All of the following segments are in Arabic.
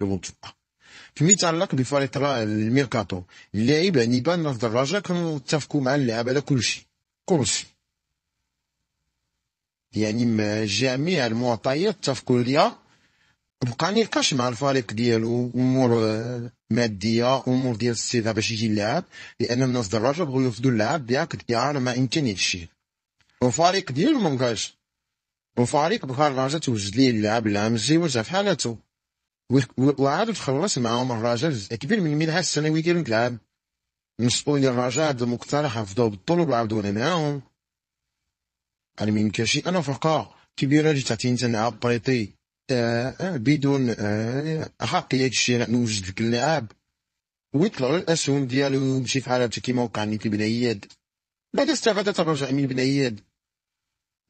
يوظفها كمي تعلق بفتره الميركاتو اللاعب يعني بان الدراجه اتفقوا مع اللاعب على كل شيء كل شيء يعني جميع المعطيات اتفقوا عليها بقى نقاش مع الفريق ديالو امور ماديه امور ديال السيده باش يجي اللاعب لان الناس دراجه بغاو يفضوا اللاعب بياك ديار ما يمكن يشي الفريق ديالو ما الفريق وفريق الراجه توجد ليه اللاعب العام الجاي وجه في حالته وعاد تخلص معاهم جزء كبير من المنحة السنوي ديالهم كيلعب مسؤولي الرجاء هاد المقترح عفضوا بالطلب عاودونا معاهم يعني ما يمكنش انا فرقة كبيرة اللي تعطيني تنلعب بريطي آه،, آه بدون آه حقية الشراء نوجد لك اللاعب ويطلعوا الاسهم ديالو ويمشي في حالته كيما وقع نيت بن اياد بعد استفادت الرجاء من بن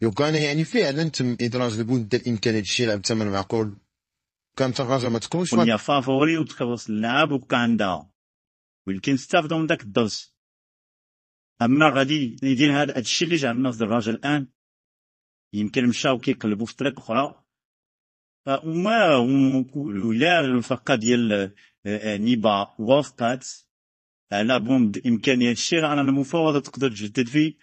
لو كان يعني فعلا تم ادراج البنود الامكانيات الشراء بثمن معقول كان الدرجه ما تكونش كون فافوري وتخلص اللعاب وبقى عندها ولكن استافدوا من داك الدرس اما غادي يدير هذا الشيء اللي جا عندنا في الدراجه الان يمكن مشاو كيقلبوا في طريق اخرى وما أه، ولا الفرقه ديال أه، أه، نيبا وفقات على بوند امكانيات الشيء على المفاوضه تقدر تجدد فيه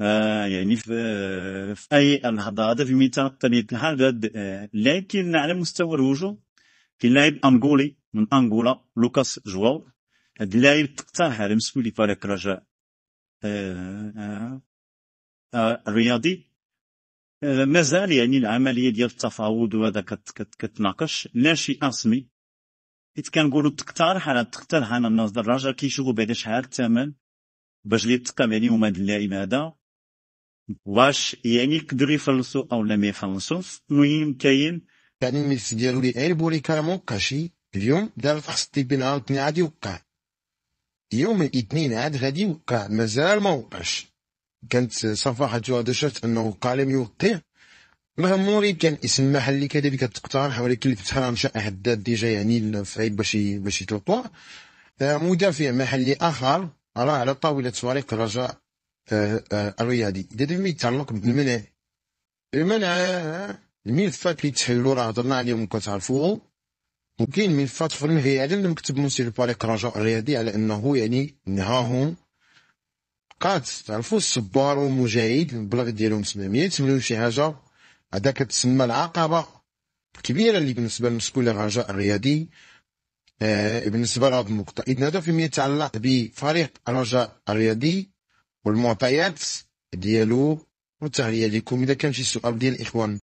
آه، يعني في, آه، في اي نهضه هذا في ميثاق تاع آه، لكن على مستوى الهجوم كاين لاعب انغولي من انغولا لوكاس جواو هذا اللاعب تقترح على مسؤولي فريق الرجاء الرياضي مازال يعني العمليه ديال التفاوض وهذا كت كت كتناقش لا شيء رسمي حيت كنقولوا تقترح على تقترح على الناس الرجاء كيشوفوا بعدا شحال الثمن باش اللي يعني عليهم هذا اللاعب هذا واش يعني يقدروا يفلصوا او لا ما يفلصوش المهم كاين يعني التلميذ ديالو لي عيربو لي كارمون كاشي اليوم دار الفحص الطبي نهار الاثنين عاد يوقع يوم الاثنين عاد غادي يوقع مازال ما وقعش كانت صفحة تشرت انه قال يوقع موري كان اسم اللي كذلك تقترح ولكن اللي فتحها مشى حداد ديجا يعني فعيد باش باش يطلقوا آه، مدافع محلي اخر راه على طاوله فريق الرجاء الرياضي دابا ميت يتعلق بالمنع المنع الملفات اللي تحلوا راه هضرنا عليهم كتعرفوهم وكاين ملفات اخرين هي على المكتب مكتب مسير باريك رجاء الرياضي على انه يعني نهاهم قات تعرفوا الصبار والمجاهد المبلغ ديالهم 800 تمليو شي حاجه هذا كتسمى العقبه كبيره اللي بالنسبه لمسؤول الرجاء الرياضي آه بالنسبه لهذا النقطه اذا هذا فيما يتعلق بفريق الرجاء الرياضي والمعطيات ديالو والتحليه ليكم اذا كان شي سؤال ديال الاخوان